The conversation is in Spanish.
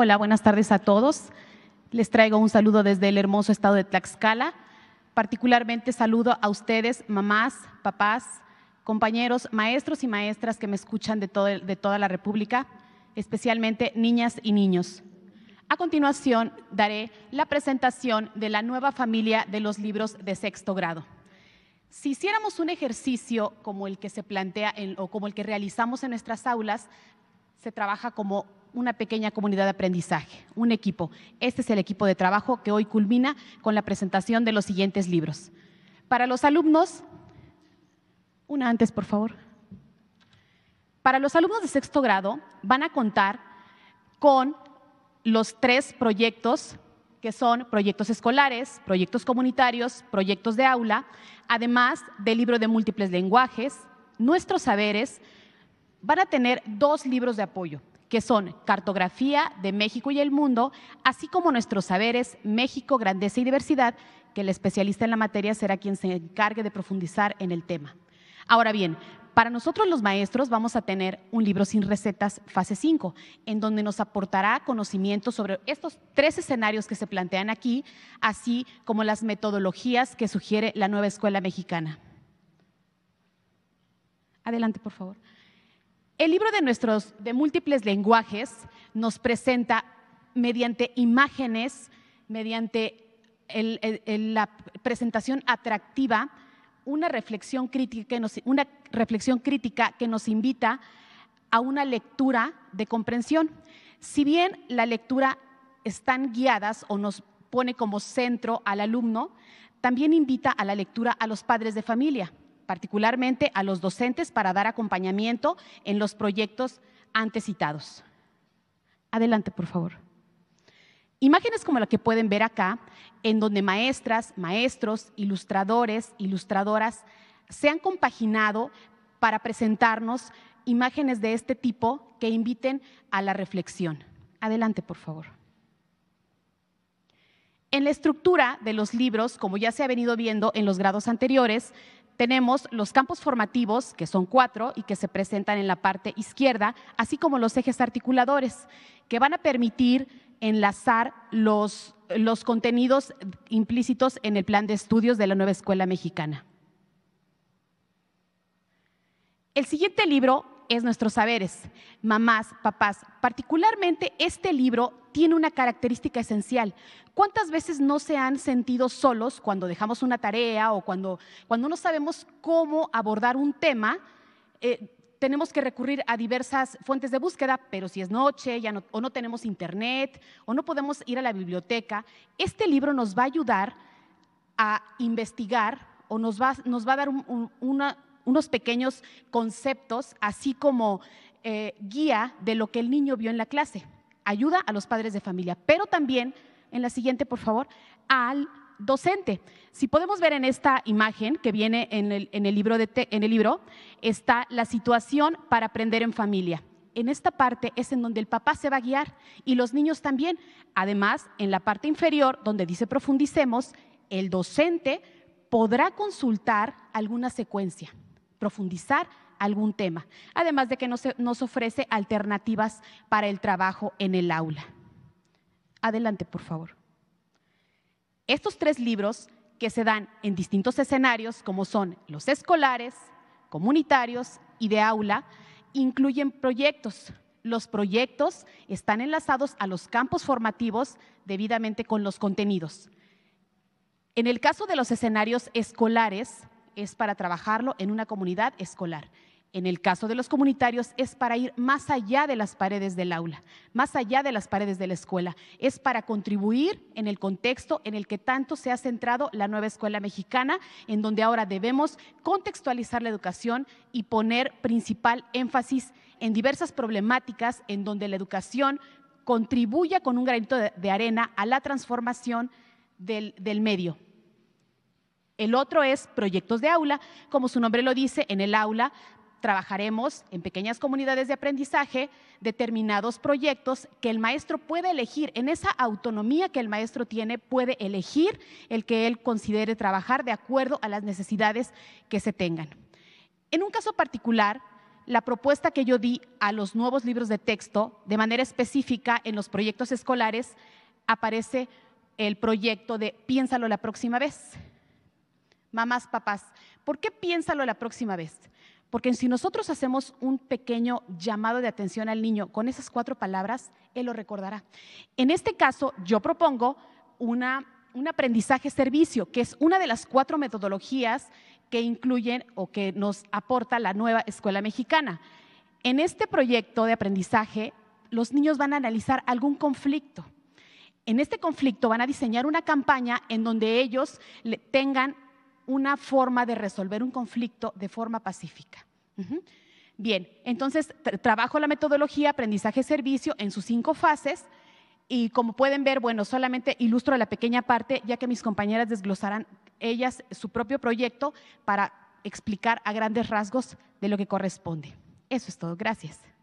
Hola, buenas tardes a todos. Les traigo un saludo desde el hermoso estado de Tlaxcala. Particularmente saludo a ustedes, mamás, papás, compañeros, maestros y maestras que me escuchan de, todo, de toda la República, especialmente niñas y niños. A continuación, daré la presentación de la nueva familia de los libros de sexto grado. Si hiciéramos un ejercicio como el que se plantea o como el que realizamos en nuestras aulas, se trabaja como una pequeña comunidad de aprendizaje, un equipo. Este es el equipo de trabajo que hoy culmina con la presentación de los siguientes libros. Para los alumnos, una antes, por favor. Para los alumnos de sexto grado van a contar con los tres proyectos que son proyectos escolares, proyectos comunitarios, proyectos de aula, además del libro de múltiples lenguajes, nuestros saberes, van a tener dos libros de apoyo que son Cartografía de México y el Mundo, así como nuestros saberes México, Grandeza y Diversidad, que el especialista en la materia será quien se encargue de profundizar en el tema. Ahora bien, para nosotros los maestros vamos a tener un libro sin recetas, fase 5, en donde nos aportará conocimiento sobre estos tres escenarios que se plantean aquí, así como las metodologías que sugiere la nueva escuela mexicana. Adelante, por favor. El libro de nuestros de múltiples lenguajes nos presenta mediante imágenes, mediante la presentación atractiva, una reflexión, crítica, una reflexión crítica que nos invita a una lectura de comprensión. Si bien la lectura están guiadas o nos pone como centro al alumno, también invita a la lectura a los padres de familia particularmente a los docentes para dar acompañamiento en los proyectos antes citados. Adelante, por favor. Imágenes como la que pueden ver acá, en donde maestras, maestros, ilustradores, ilustradoras se han compaginado para presentarnos imágenes de este tipo que inviten a la reflexión. Adelante, por favor. En la estructura de los libros, como ya se ha venido viendo en los grados anteriores, tenemos los campos formativos, que son cuatro y que se presentan en la parte izquierda, así como los ejes articuladores, que van a permitir enlazar los, los contenidos implícitos en el plan de estudios de la nueva escuela mexicana. El siguiente libro es nuestros saberes, mamás, papás. Particularmente este libro tiene una característica esencial. ¿Cuántas veces no se han sentido solos cuando dejamos una tarea o cuando, cuando no sabemos cómo abordar un tema? Eh, tenemos que recurrir a diversas fuentes de búsqueda, pero si es noche ya no, o no tenemos internet o no podemos ir a la biblioteca, este libro nos va a ayudar a investigar o nos va, nos va a dar una, unos pequeños conceptos, así como eh, guía de lo que el niño vio en la clase. Ayuda a los padres de familia, pero también, en la siguiente, por favor, al docente. Si podemos ver en esta imagen que viene en el, libro, en el libro, está la situación para aprender en familia. En esta parte es en donde el papá se va a guiar y los niños también. Además, en la parte inferior, donde dice profundicemos, el docente podrá consultar alguna secuencia profundizar algún tema, además de que nos, ofrece alternativas para el trabajo en el aula. Adelante, por favor. Estos tres libros que se dan en distintos escenarios, como son los escolares, comunitarios y de aula, incluyen proyectos. Los proyectos están enlazados a los campos formativos debidamente con los contenidos. En el caso de los escenarios escolares, es para trabajarlo en una comunidad escolar. En el caso de los comunitarios es para ir más allá de las paredes del aula, más allá de las paredes de la escuela, es para contribuir en el contexto en el que tanto se ha centrado la nueva escuela mexicana, en donde ahora debemos contextualizar la educación y poner principal énfasis en diversas problemáticas en donde la educación contribuya con un granito de arena a la transformación del, del medio. El otro es proyectos de aula. Como su nombre lo dice, en el aula trabajaremos en pequeñas comunidades de aprendizaje determinados proyectos que el maestro puede elegir. En esa autonomía que el maestro tiene, puede elegir el que él considere trabajar de acuerdo a las necesidades que se tengan. En un caso particular, la propuesta que yo di a los nuevos libros de texto, de manera específica en los proyectos escolares, aparece el proyecto de Piénsalo la próxima vez mamás, papás, ¿por qué piénsalo la próxima vez? Porque si nosotros hacemos un pequeño llamado de atención al niño con esas cuatro palabras, él lo recordará. En este caso, yo propongo un aprendizaje-servicio, que es una de las cuatro metodologías que incluyen o que nos aporta la nueva escuela mexicana. En este proyecto de aprendizaje, los niños van a analizar algún conflicto. En este conflicto van a diseñar una campaña en donde ellos tengan una forma de resolver un conflicto de forma pacífica. Bien, entonces trabajo la metodología aprendizaje-servicio en sus cinco fases y como pueden ver, bueno, solamente ilustro la pequeña parte ya que mis compañeras desglosarán ellas su propio proyecto para explicar a grandes rasgos de lo que corresponde. Eso es todo, gracias.